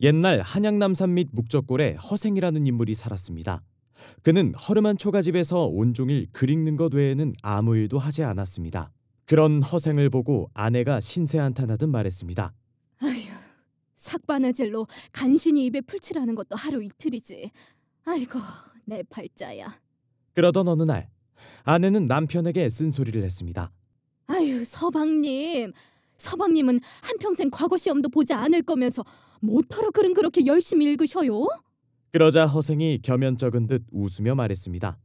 옛날 한양남산 및 묵적골에 허생이라는 인물이 살았습니다. 그는 허름한 초가집에서 온종일 글 읽는 것 외에는 아무 일도 하지 않았습니다. 그런 허생을 보고 아내가 신세한탄하듯 말했습니다. 아휴, 삭바느질로 간신히 입에 풀칠하는 것도 하루 이틀이지. 아이고, 내 팔자야. 그러던 어느 날 아내는 남편에게 쓴소리를 했습니다. 아휴 서방님, 서방님은 한평생 과거 시험도 보지 않을 거면서 못하러 글은 그렇게 열심히 읽으셔요? 그러자 허생이 겸연쩍은 듯 웃으며 말했습니다.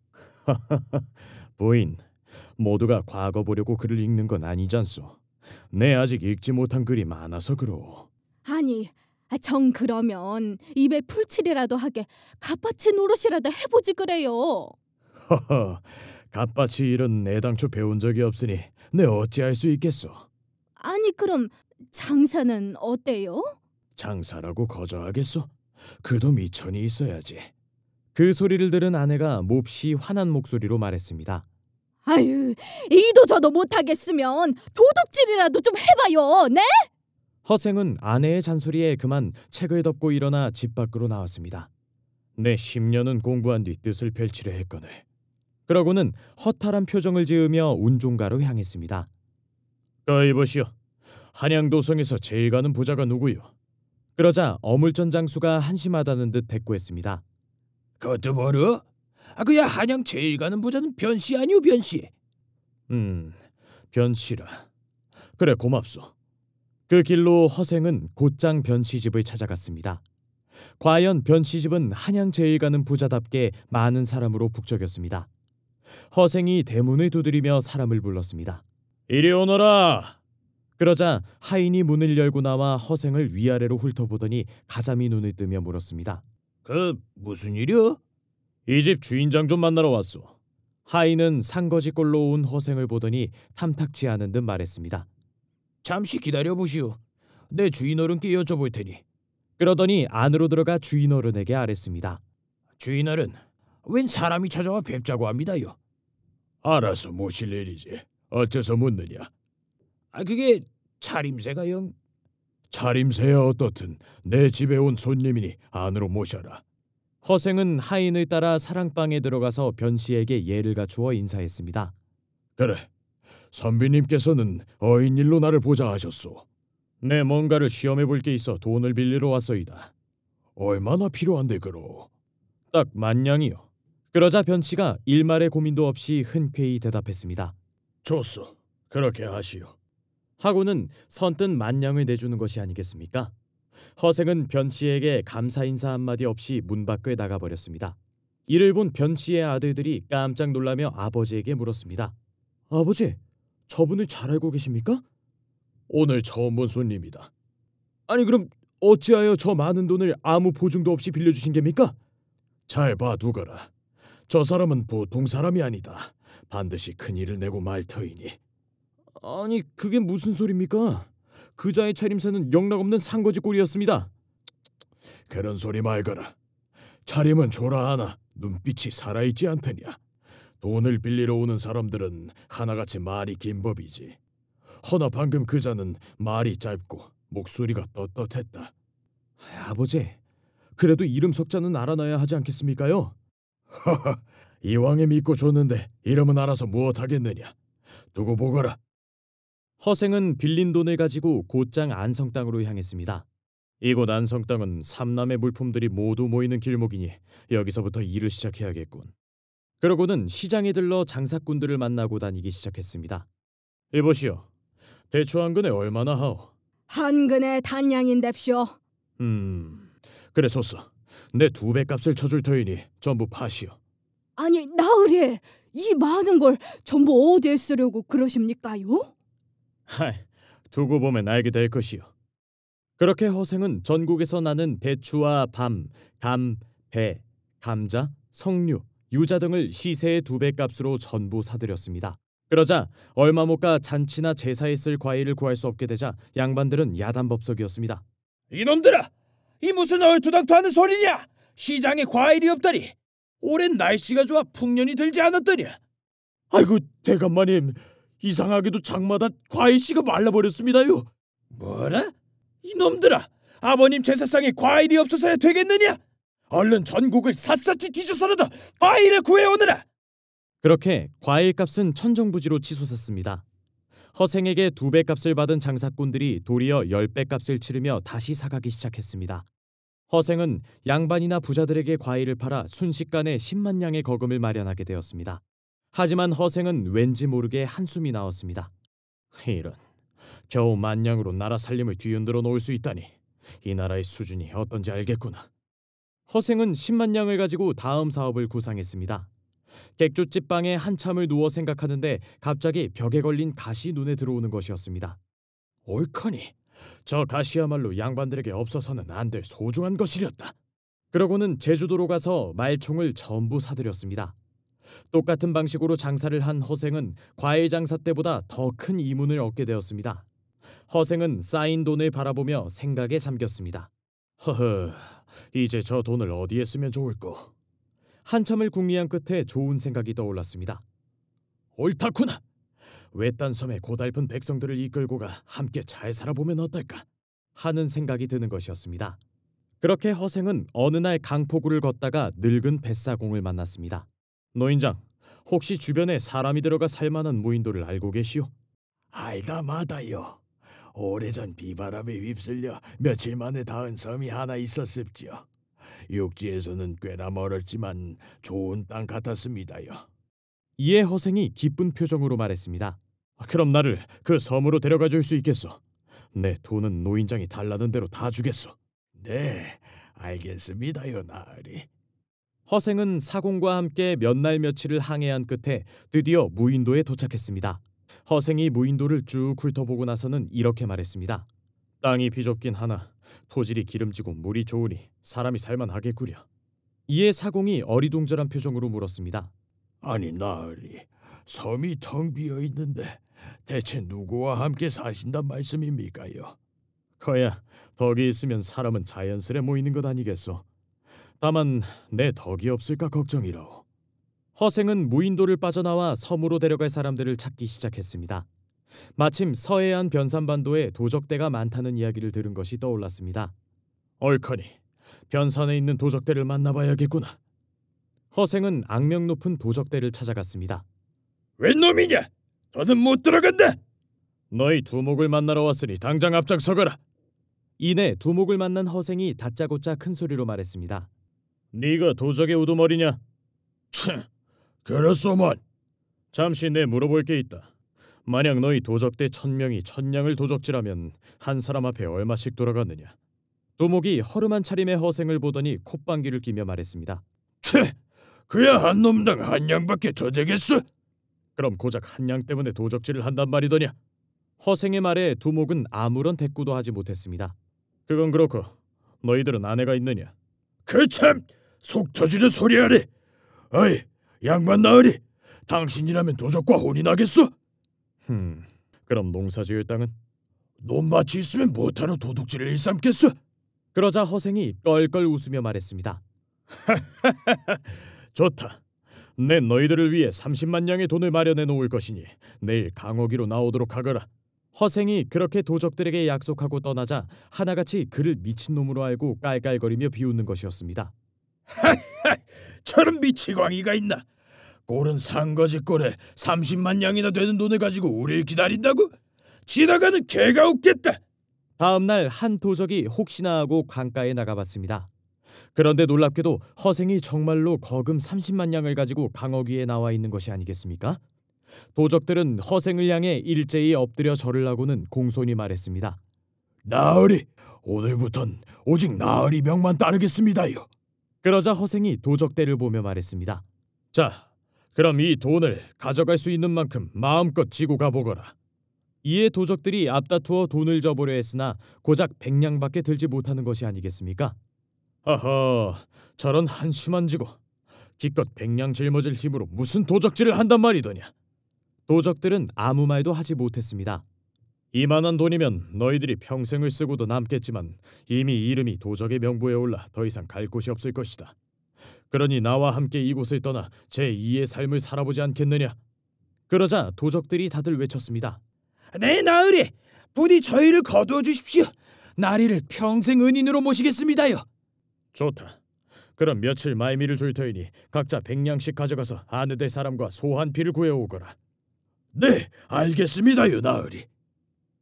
부인, 모두가 과거 보려고 글을 읽는 건 아니잖소. 내 아직 읽지 못한 글이 많아서 그러. 아니, 아, 정 그러면 입에 풀칠이라도 하게 갓바치 노릇이라도 해보지 그래요. 허허, 갓바치 일은 내 당초 배운 적이 없으니 내 어찌할 수 있겠소. 아니 그럼 장사는 어때요? 장사라고 거저하겠소? 그도 미천이 있어야지. 그 소리를 들은 아내가 몹시 화난 목소리로 말했습니다. 아유, 이도 저도 못하겠으면 도둑질이라도 좀 해봐요, 네? 허생은 아내의 잔소리에 그만 책을 덮고 일어나 집 밖으로 나왔습니다. 내 10년은 공부한 뒤 뜻을 펼치려 했거늘. 그러고는 허탈한 표정을 지으며 운종가로 향했습니다. 가이보시오. 한양도성에서 제일 가는 부자가 누구요? 그러자 어물전 장수가 한심하다는 듯 대꾸했습니다. 그것도 모르? 아 그야 한양 제일 가는 부자는 변씨 아니오 변씨. 음, 변씨라. 그래 고맙소. 그 길로 허생은 곧장 변씨 집을 찾아갔습니다. 과연 변씨 집은 한양 제일 가는 부자답게 많은 사람으로 북적였습니다. 허생이 대문을 두드리며 사람을 불렀습니다. 이리 오너라. 그러자 하인이 문을 열고 나와 허생을 위아래로 훑어보더니 가자미 눈을 뜨며 물었습니다. 그 무슨 일이요? 이 집 주인장 좀 만나러 왔소. 하인은 상거지꼴로 온 허생을 보더니 탐탁치 않은 듯 말했습니다. 잠시 기다려 보시오. 내 주인어른께 여쭤볼 테니. 그러더니 안으로 들어가 주인어른에게 아랬습니다. 주인어른, 웬 사람이 찾아와 뵙자고 합니다요. 알아서 모실 일이지. 어째서 묻느냐? 아 그게 차림새가 영 차림새야 어떻든 내 집에 온 손님이니 안으로 모셔라. 허생은 하인을 따라 사랑방에 들어가서 변 씨에게 예를 갖추어 인사했습니다. 그래, 선비님께서는 어인 일로 나를 보자 하셨소. 내 네, 뭔가를 시험해 볼 게 있어 돈을 빌리러 왔소이다. 얼마나 필요한데 그로? 딱 만냥이요. 그러자 변 씨가 일말의 고민도 없이 흔쾌히 대답했습니다. 좋소. 그렇게 하시오. 하고는 선뜻 만냥을 내주는 것이 아니겠습니까? 허생은 변치에게 감사 인사 한마디 없이 문 밖을 나가버렸습니다. 이를 본 변치의 아들들이 깜짝 놀라며 아버지에게 물었습니다. 아버지, 저분을 잘 알고 계십니까? 오늘 처음 본 손님이다. 아니 그럼 어찌하여 저 많은 돈을 아무 보증도 없이 빌려주신 겁니까? 잘봐누가라저 사람은 보통 사람이 아니다. 반드시 큰 일을 내고 말 터이니. 아니 그게 무슨 소리입니까? 그자의 차림새는 영락없는 상거지 꼴이었습니다. 그런 소리 말거라. 차림은 조라하나 눈빛이 살아있지 않더냐. 돈을 빌리러 오는 사람들은 하나같이 말이 긴 법이지. 허나 방금 그자는 말이 짧고 목소리가 떳떳했다. 아버지, 그래도 이름 석자는 알아놔야 하지 않겠습니까요? 하하, 이왕에 믿고 줬는데 이러면 알아서 무엇하겠느냐. 두고 보거라. 허생은 빌린 돈을 가지고 곧장 안성 땅으로 향했습니다. 이곳 안성 땅은 삼남의 물품들이 모두 모이는 길목이니 여기서부터 일을 시작해야겠군. 그러고는 시장에 들러 장사꾼들을 만나고 다니기 시작했습니다. 이보시오. 대추 한 근에 얼마나 하오? 한 근에 단양인답쇼. 음, 그래 줬어. 내 두 배 값을 쳐줄 터이니 전부 파시오. 아니 나으리 이 많은 걸 전부 어디에 쓰려고 그러십니까요? 하이 두고 보면 알게 될 것이요. 그렇게 허생은 전국에서 나는 배추와 밤, 감, 배, 감자, 석류, 유자 등을 시세의 두 배 값으로 전부 사들였습니다. 그러자 얼마 못 가 잔치나 제사에 쓸 과일을 구할 수 없게 되자 양반들은 야단법석이었습니다. 이놈들아! 이 무슨 얼토당토하는 소리냐! 시장에 과일이 없다니! 올해 날씨가 좋아 풍년이 들지 않았더냐? 아이고 대감마님 이상하게도 장마다 과일 씨가 말라버렸습니다요. 뭐라? 이놈들아 아버님 제사상에 과일이 없어서야 되겠느냐? 얼른 전국을 샅샅이 뒤져서라도 과일을 구해오느라. 그렇게 과일값은 천정부지로 치솟았습니다. 허생에게 두 배 값을 받은 장사꾼들이 도리어 열 배 값을 치르며 다시 사가기 시작했습니다. 허생은 양반이나 부자들에게 과일을 팔아 순식간에 10만 냥의 거금을 마련하게 되었습니다. 하지만 허생은 왠지 모르게 한숨이 나왔습니다. 이런, 겨우 만냥으로 나라 살림을 뒤흔들어 놓을 수 있다니 이 나라의 수준이 어떤지 알겠구나. 허생은 10만 냥을 가지고 다음 사업을 구상했습니다. 객조집 방에 한참을 누워 생각하는데 갑자기 벽에 걸린 가시 눈에 들어오는 것이었습니다. 옳거니 저 가시야말로 양반들에게 없어서는 안 될 소중한 것이었다. 그러고는 제주도로 가서 말총을 전부 사들였습니다. 똑같은 방식으로 장사를 한 허생은 과일 장사 때보다 더 큰 이문을 얻게 되었습니다. 허생은 쌓인 돈을 바라보며 생각에 잠겼습니다. 허허, 이제 저 돈을 어디에 쓰면 좋을까? 한참을 궁리한 끝에 좋은 생각이 떠올랐습니다. 옳다구나. 외딴 섬에 고달픈 백성들을 이끌고 가 함께 잘 살아보면 어떨까 하는 생각이 드는 것이었습니다. 그렇게 허생은 어느 날 강포구를 걷다가 늙은 뱃사공을 만났습니다. 노인장, 혹시 주변에 사람이 들어가 살만한 무인도를 알고 계시오? 알다 마다요. 오래전 비바람에 휩쓸려 며칠 만에 닿은 섬이 하나 있었습지요. 육지에서는 꽤나 멀었지만 좋은 땅 같았습니다요. 이에 허생이 기쁜 표정으로 말했습니다. 아, 그럼 나를 그 섬으로 데려가 줄 수있겠소내 돈은 노인장이 달라는 대로 다주겠소 네, 알겠습니다, 요나리. 허생은 사공과 함께 몇 날 며칠을 항해한 끝에 드디어 무인도에 도착했습니다. 허생이 무인도를 쭉 훑어보고 나서는 이렇게 말했습니다. 땅이 비좁긴 하나 토질이 기름지고 물이 좋으니 사람이 살만하겠구려. 이에 사공이 어리둥절한 표정으로 물었습니다. 아니 나으리 섬이 텅 비어 있는데 대체 누구와 함께 사신단 말씀입니까요? 거야 덕이 있으면 사람은 자연스레 모이는 것 아니겠소. 다만 내 덕이 없을까 걱정이라오. 허생은 무인도를 빠져나와 섬으로 데려갈 사람들을 찾기 시작했습니다. 마침 서해안 변산반도에 도적대가 많다는 이야기를 들은 것이 떠올랐습니다. 얼커니 변산에 있는 도적대를 만나봐야겠구나. 허생은 악명 높은 도적대를 찾아갔습니다. 웬 놈이냐? 너는 못 들어간다. 너희 두목을 만나러 왔으니 당장 앞장서거라. 이내 두목을 만난 허생이 다짜고짜 큰 소리로 말했습니다. 네가 도적의 우두머리냐? 참, 그렇소만. 잠시 내 물어볼 게 있다. 만약 너희 도적대 천 명이 천냥을 도적질하면 한 사람 앞에 얼마씩 돌아갔느냐 두목이 허름한 차림의 허생을 보더니 콧방귀를 뀌며 말했습니다. 채! 그야 한 놈당 한 양밖에 더 되겠어? 그럼 고작 한 양 때문에 도적질을 한단 말이더냐? 허생의 말에 두목은 아무런 대꾸도 하지 못했습니다. 그건 그렇고 너희들은 아내가 있느냐? 그참속 터지는 소리 하네. 어이 양반 나으리 당신이라면 도적과 혼이 나겠어? 흠 그럼 농사지을 땅은? 논밭이 있으면 못하는 도둑질을 일삼겠어? 그러자 허생이 껄껄 웃으며 말했습니다. 하하하하 좋다. 내 너희들을 위해 30만 냥의 돈을 마련해 놓을 것이니 내일 강호기로 나오도록 하거라. 허생이 그렇게 도적들에게 약속하고 떠나자 하나같이 그를 미친놈으로 알고 깔깔거리며 비웃는 것이었습니다. 하하! 저런 미치광이가 있나? 꼴은 상거지 꼴에 30만 냥이나 되는 돈을 가지고 우리를 기다린다고? 지나가는 개가 웃겠다. 다음 날한 도적이 혹시나 하고 강가에 나가봤습니다. 그런데 놀랍게도 허생이 정말로 거금 30만 냥을 가지고 강어귀에 나와 있는 것이 아니겠습니까? 도적들은 허생을 향해 일제히 엎드려 절을 하고는 공손히 말했습니다. 나으리, 오늘부턴 오직 나으리 명만 따르겠습니다요. 그러자 허생이 도적대를 보며 말했습니다. 자, 그럼 이 돈을 가져갈 수 있는 만큼 마음껏 지고 가보거라. 이에 도적들이 앞다투어 돈을 져보려 했으나 고작 백냥밖에 들지 못하는 것이 아니겠습니까? 하하, 저런 한심한 지고 기껏 백냥 짊어질 힘으로 무슨 도적질을 한단 말이더냐. 도적들은 아무 말도 하지 못했습니다. 이만한 돈이면 너희들이 평생을 쓰고도 남겠지만 이미 이름이 도적의 명부에 올라 더 이상 갈 곳이 없을 것이다. 그러니 나와 함께 이곳을 떠나 제2의 삶을 살아보지 않겠느냐? 그러자 도적들이 다들 외쳤습니다. 네, 나으리! 부디 저희를 거두어 주십시오! 나리를 평생 은인으로 모시겠습니다요! 좋다. 그럼 며칠 말미를 줄 터이니 각자 백냥씩 가져가서 아내대 사람과 소한 피를 구해오거라. 네, 알겠습니다, 유나으리.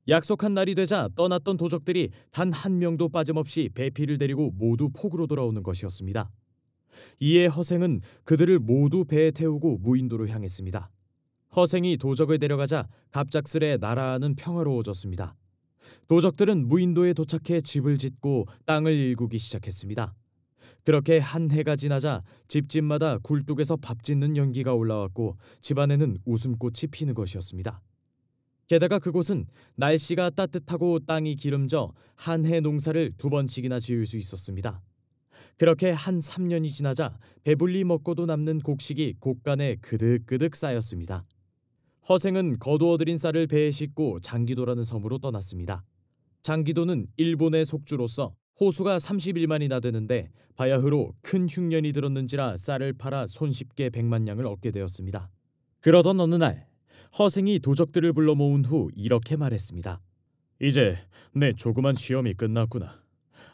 약속한 날이 되자 떠났던 도적들이 단 한 명도 빠짐없이 배피를 데리고 모두 폭으로 돌아오는 것이었습니다. 이에 허생은 그들을 모두 배에 태우고 무인도로 향했습니다. 허생이 도적을 데려가자 갑작스레 나라는 평화로워졌습니다. 도적들은 무인도에 도착해 집을 짓고 땅을 일구기 시작했습니다. 그렇게 한 해가 지나자 집집마다 굴뚝에서 밥 짓는 연기가 올라왔고 집안에는 웃음꽃이 피는 것이었습니다. 게다가 그곳은 날씨가 따뜻하고 땅이 기름져 한 해 농사를 두 번씩이나 지을 수 있었습니다. 그렇게 한 3년이 지나자 배불리 먹고도 남는 곡식이 곳간에 그득그득 쌓였습니다. 허생은 거두어들인 쌀을 배에 싣고 장기도라는 섬으로 떠났습니다. 장기도는 일본의 속주로서 호수가 3 1만이나 되는데 바야흐로 큰 흉년이 들었는지라 쌀을 팔아 손쉽게 100만 냥을 얻게 되었습니다. 그러던 어느 날 허생이 도적들을 불러 모은 후 이렇게 말했습니다. 이제 내 조그만 시험이 끝났구나.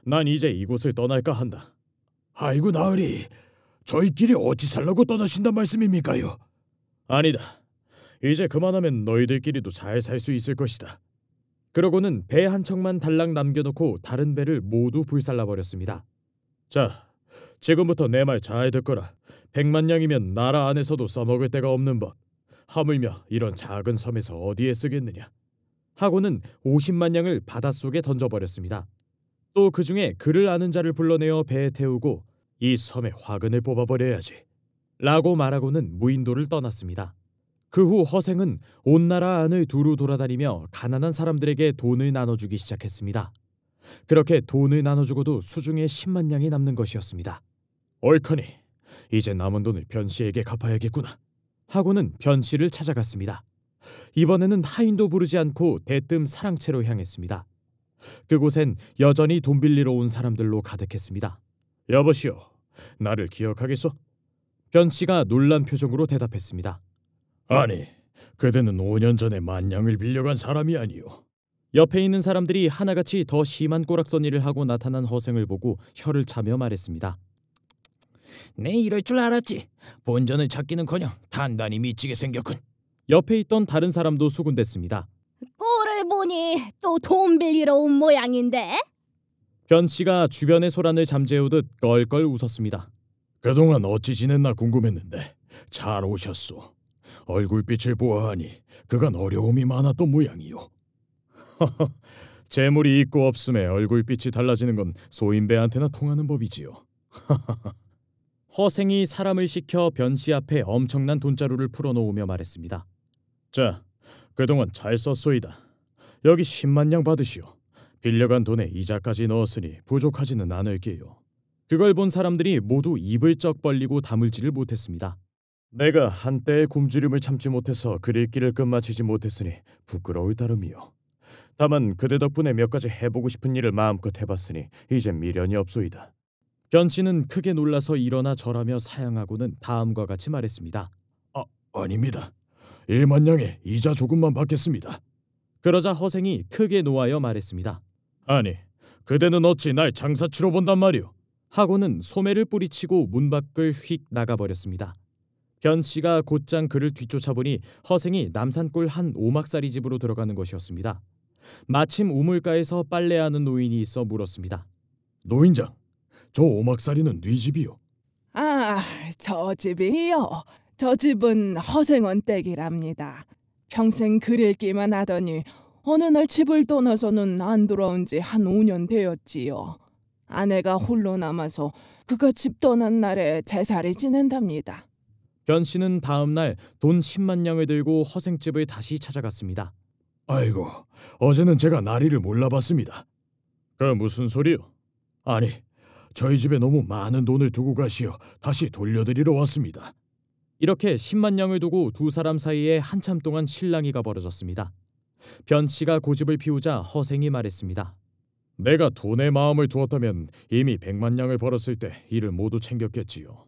난 이제 이곳을 떠날까 한다. 아이고 나으리, 저희끼리 어찌 살라고 떠나신단 말씀입니까요? 아니다. 이제 그만하면 너희들끼리도 잘 살 수 있을 것이다. 그러고는 배 한 척만 달랑 남겨놓고 다른 배를 모두 불살라 버렸습니다. 자, 지금부터 내 말 잘 듣거라. 백만 냥이면 나라 안에서도 써먹을 데가 없는 법. 하물며 이런 작은 섬에서 어디에 쓰겠느냐. 하고는 50만 냥을 바닷속에 던져버렸습니다. 또 그 중에 그를 아는 자를 불러내어 배에 태우고 이 섬의 화근을 뽑아버려야지. 라고 말하고는 무인도를 떠났습니다. 그후 허생은 온 나라 안을 두루 돌아다니며 가난한 사람들에게 돈을 나눠주기 시작했습니다. 그렇게 돈을 나눠주고도 수중에 10만 냥이 남는 것이었습니다. 얼거니 이제 남은 돈을 변씨에게 갚아야겠구나. 하고는 변씨를 찾아갔습니다. 이번에는 하인도 부르지 않고 대뜸 사랑채로 향했습니다. 그곳엔 여전히 돈 빌리러 온 사람들로 가득했습니다. 여보시오, 나를 기억하겠소? 변씨가 놀란 표정으로 대답했습니다. 아, 아니, 그대는 5년 전에 만냥을 빌려간 사람이 아니오. 옆에 있는 사람들이 하나같이 더 심한 꼬락서니를 하고 나타난 허생을 보고 혀를 차며 말했습니다. 네, 이럴 줄 알았지. 본전을 찾기는커녕 단단히 미치게 생겼군. 옆에 있던 다른 사람도 수군댔습니다. 꼴을 보니 또 돈 빌리러 온 모양인데? 변 씨가 주변의 소란을 잠재우듯 껄껄 웃었습니다. 그동안 어찌 지냈나 궁금했는데 잘 오셨소. 얼굴빛을 보아하니 그간 어려움이 많았던 모양이요. 하하, 재물이 있고 없음에 얼굴빛이 달라지는 건 소인배한테나 통하는 법이지요. 허생이 사람을 시켜 변씨 앞에 엄청난 돈자루를 풀어놓으며 말했습니다. 자, 그동안 잘 썼소이다. 여기 10만 냥 받으시오. 빌려간 돈에 이자까지 넣었으니 부족하지는 않을게요. 그걸 본 사람들이 모두 입을 쩍 벌리고 다물지를 못했습니다. 내가 한때의 굶주림을 참지 못해서 그릴 길을 끝마치지 못했으니 부끄러울 따름이요. 다만 그대 덕분에 몇 가지 해보고 싶은 일을 마음껏 해봤으니 이제 미련이 없소이다. 견씨는 크게 놀라서 일어나 절하며 사양하고는 다음과 같이 말했습니다. 아, 아닙니다. 일만냥에 이자 조금만 받겠습니다. 그러자 허생이 크게 노하여 말했습니다. 아니, 그대는 어찌 날 장사치로 본단 말이오? 하고는 소매를 뿌리치고 문 밖을 휙 나가버렸습니다. 변 씨가 곧장 그를 뒤쫓아보니 허생이 남산골 한 오막살이 집으로 들어가는 것이었습니다. 마침 우물가에서 빨래하는 노인이 있어 물었습니다. 노인장, 저 오막살이는 네 집이요? 아, 저 집이요. 저 집은 허생원 댁이랍니다. 평생 그릴기만 하더니 어느 날 집을 떠나서는 안 돌아온 지 한 5년 되었지요. 아내가 홀로 남아서 그가 집 떠난 날에 제사를 지낸답니다. 변 씨는 다음 날 돈 10만 냥을 들고 허생집을 다시 찾아갔습니다. 아이고, 어제는 제가 나리를 몰라봤습니다. 그 무슨 소리요? 아니, 저희 집에 너무 많은 돈을 두고 가시어 다시 돌려드리러 왔습니다. 이렇게 10만 냥을 두고 두 사람 사이에 한참 동안 실랑이가 벌어졌습니다. 변 씨가 고집을 피우자 허생이 말했습니다. 내가 돈에 마음을 두었다면 이미 100만 냥을 벌었을 때 이를 모두 챙겼겠지요.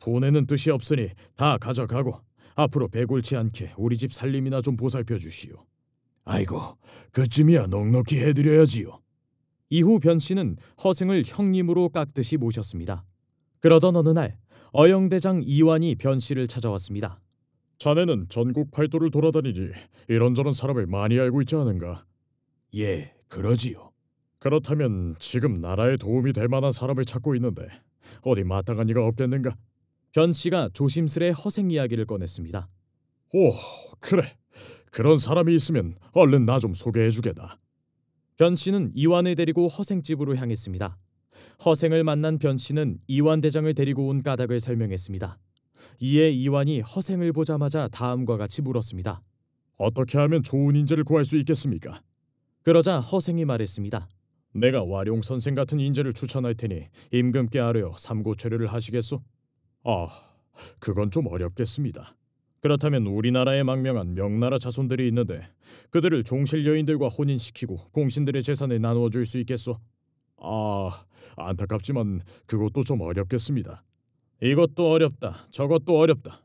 돈에는 뜻이 없으니 다 가져가고 앞으로 배골치 않게 우리 집 살림이나 좀 보살펴 주시오. 아이고, 그쯤이야 넉넉히 해드려야지요. 이후 변 씨는 허생을 형님으로 깍듯이 모셨습니다. 그러던 어느 날 어영대장 이완이 변 씨를 찾아왔습니다. 자네는 전국 팔도를 돌아다니지 이런저런 사람을 많이 알고 있지 않은가? 예, 그러지요. 그렇다면 지금 나라에 도움이 될 만한 사람을 찾고 있는데 어디 마땅한 이가 없겠는가? 변 씨가 조심스레 허생 이야기를 꺼냈습니다. 오, 그래. 그런 사람이 있으면 얼른 나 좀 소개해 주게다변 씨는 이완을 데리고 허생 집으로 향했습니다. 허생을 만난 변 씨는 이완 대장을 데리고 온 까닭을 설명했습니다. 이에 이완이 허생을 보자마자 다음과 같이 물었습니다. 어떻게 하면 좋은 인재를 구할 수 있겠습니까? 그러자 허생이 말했습니다. 내가 와룡 선생 같은 인재를 추천할 테니 임금께 아뢰어 삼고초려를 하시겠소? 아, 그건 좀 어렵겠습니다. 그렇다면 우리나라에 망명한 명나라 자손들이 있는데 그들을 종실 여인들과 혼인시키고 공신들의 재산에 나누어 줄 수 있겠소? 아, 안타깝지만 그것도 좀 어렵겠습니다. 이것도 어렵다. 저것도 어렵다.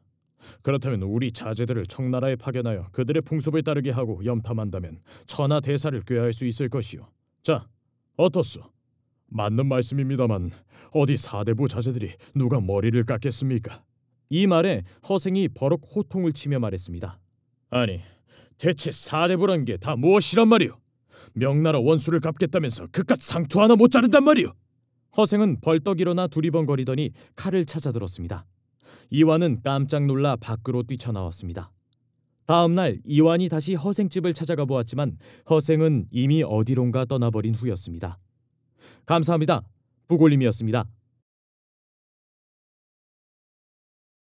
그렇다면 우리 자제들을 청나라에 파견하여 그들의 풍습을 따르게 하고 염탐한다면 천하 대사를 꾀할 수 있을 것이요. 자, 어떻소? 맞는 말씀입니다만 어디 사대부 자제들이 누가 머리를 깎겠습니까? 이 말에 허생이 버럭 호통을 치며 말했습니다. 아니 대체 사대부란 게 다 무엇이란 말이오? 명나라 원수를 갚겠다면서 그깟 상투 하나 못 자른단 말이오? 허생은 벌떡 일어나 두리번거리더니 칼을 찾아들었습니다. 이완은 깜짝 놀라 밖으로 뛰쳐나왔습니다. 다음 날 이완이 다시 허생집을 찾아가 보았지만 허생은 이미 어디론가 떠나버린 후였습니다. 감사합니다. 부골림이었습니다.